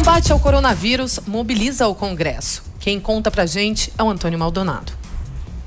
combate ao coronavírus mobiliza o Congresso. Quem conta pra gente é o Antônio Maldonado.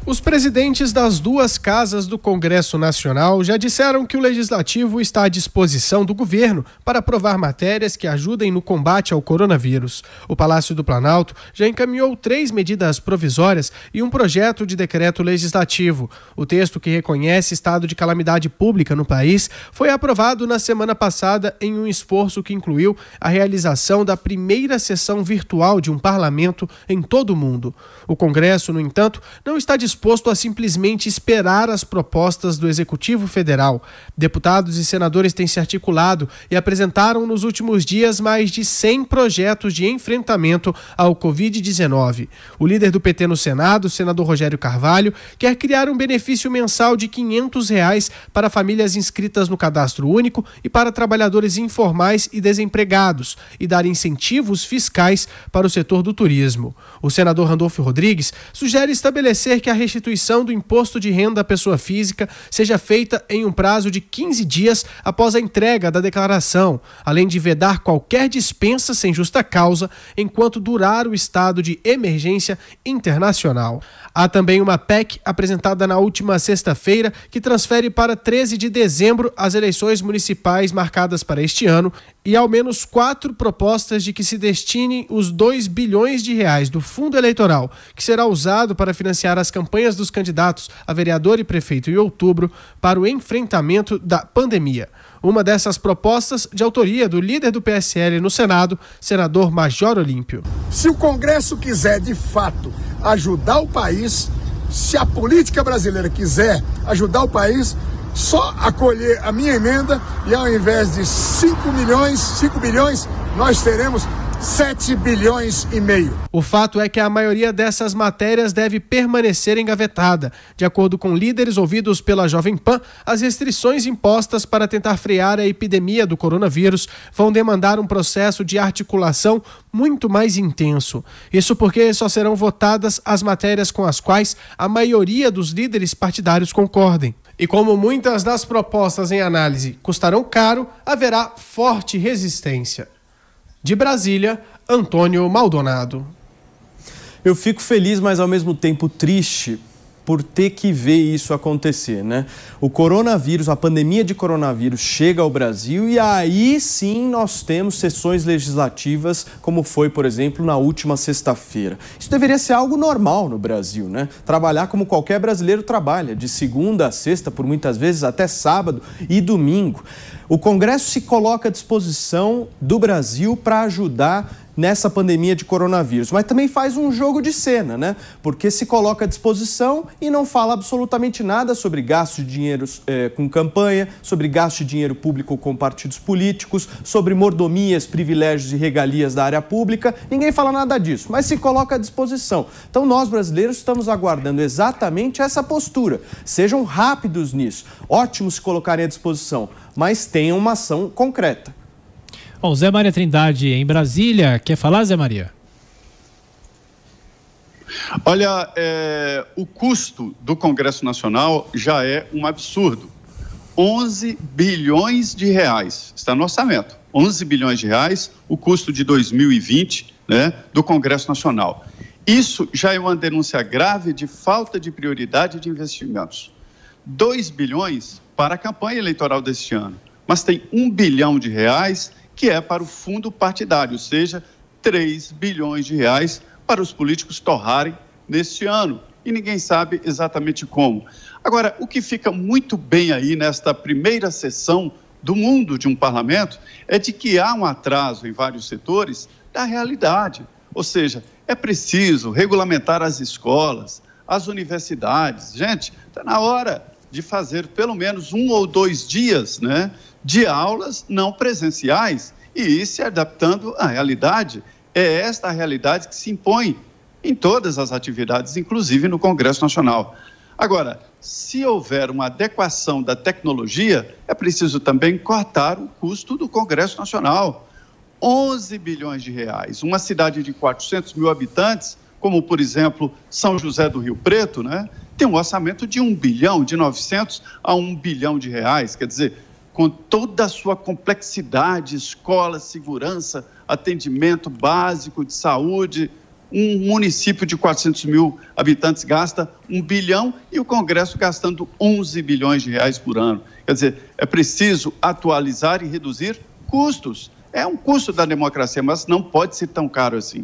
Os presidentes das duas casas do Congresso Nacional já disseram que o legislativo está à disposição do governo para aprovar matérias que ajudem no combate ao coronavírus. O Palácio do Planalto já encaminhou três medidas provisórias e um projeto de decreto legislativo. O texto que reconhece estado de calamidade pública no país foi aprovado na semana passada em um esforço que incluiu a realização da primeira sessão virtual de um parlamento em todo o mundo. O Congresso, no entanto, não está disposto disposto a simplesmente esperar as propostas do Executivo Federal. Deputados e senadores têm se articulado e apresentaram nos últimos dias mais de 100 projetos de enfrentamento ao Covid-19. O líder do PT no Senado, senador Rogério Carvalho, quer criar um benefício mensal de R$ 500 reais para famílias inscritas no cadastro único e para trabalhadores informais e desempregados e dar incentivos fiscais para o setor do turismo. O senador Randolfo Rodrigues sugere estabelecer que a restituição do imposto de renda à pessoa física seja feita em um prazo de 15 dias após a entrega da declaração, além de vedar qualquer dispensa sem justa causa enquanto durar o estado de emergência internacional. Há também uma PEC apresentada na última sexta-feira que transfere para 13 de dezembro as eleições municipais marcadas para este ano e ao menos quatro propostas de que se destinem os 2 bilhões de reais do fundo eleitoral que será usado para financiar as campanhas campanhas dos candidatos a vereador e prefeito em outubro para o enfrentamento da pandemia. Uma dessas propostas, de autoria do líder do PSL no Senado, senador Major Olímpio. Se o Congresso quiser, de fato, ajudar o país, se a política brasileira quiser ajudar o país, só acolher a minha emenda e ao invés de 5 milhões, 5 bilhões, nós teremos 7 bilhões e meio. O fato é que a maioria dessas matérias deve permanecer engavetada. De acordo com líderes ouvidos pela Jovem Pan, as restrições impostas para tentar frear a epidemia do coronavírus vão demandar um processo de articulação muito mais intenso. Isso porque só serão votadas as matérias com as quais a maioria dos líderes partidários concordem. E como muitas das propostas em análise custarão caro, haverá forte resistência. De Brasília, Antônio Maldonado. Eu fico feliz, mas ao mesmo tempo triste por ter que ver isso acontecer, né? O coronavírus, a pandemia de coronavírus chega ao Brasil e aí sim nós temos sessões legislativas, como foi, por exemplo, na última sexta-feira. Isso deveria ser algo normal no Brasil, né? Trabalhar como qualquer brasileiro trabalha, de segunda a sexta, por muitas vezes até sábado e domingo. O Congresso se coloca à disposição do Brasil para ajudar nessa pandemia de coronavírus. Mas também faz um jogo de cena, né? Porque se coloca à disposição e não fala absolutamente nada sobre gasto de dinheiro eh, com campanha, sobre gasto de dinheiro público com partidos políticos, sobre mordomias, privilégios e regalias da área pública. Ninguém fala nada disso, mas se coloca à disposição. Então nós brasileiros estamos aguardando exatamente essa postura. Sejam rápidos nisso. Ótimo se colocarem à disposição, mas tenham uma ação concreta. Bom, Zé Maria Trindade em Brasília. Quer falar, Zé Maria? Olha, é, o custo do Congresso Nacional já é um absurdo. 11 bilhões de reais está no orçamento. 11 bilhões de reais o custo de 2020 né, do Congresso Nacional. Isso já é uma denúncia grave de falta de prioridade de investimentos. 2 bilhões para a campanha eleitoral deste ano, mas tem 1 bilhão de reais que é para o fundo partidário, ou seja, 3 bilhões de reais para os políticos torrarem neste ano. E ninguém sabe exatamente como. Agora, o que fica muito bem aí nesta primeira sessão do mundo de um parlamento é de que há um atraso em vários setores da realidade. Ou seja, é preciso regulamentar as escolas, as universidades. Gente, está na hora de fazer pelo menos um ou dois dias né, de aulas não presenciais e ir se adaptando à realidade. É esta a realidade que se impõe em todas as atividades, inclusive no Congresso Nacional. Agora, se houver uma adequação da tecnologia, é preciso também cortar o custo do Congresso Nacional. 11 bilhões de reais. Uma cidade de 400 mil habitantes, como por exemplo São José do Rio Preto, né, tem um orçamento de 1 bilhão, de 900 a 1 bilhão de reais. Quer dizer, com toda a sua complexidade, escola, segurança, atendimento básico de saúde. Um município de 400 mil habitantes gasta um bilhão e o Congresso gastando 11 bilhões de reais por ano. Quer dizer, é preciso atualizar e reduzir custos. É um custo da democracia, mas não pode ser tão caro assim.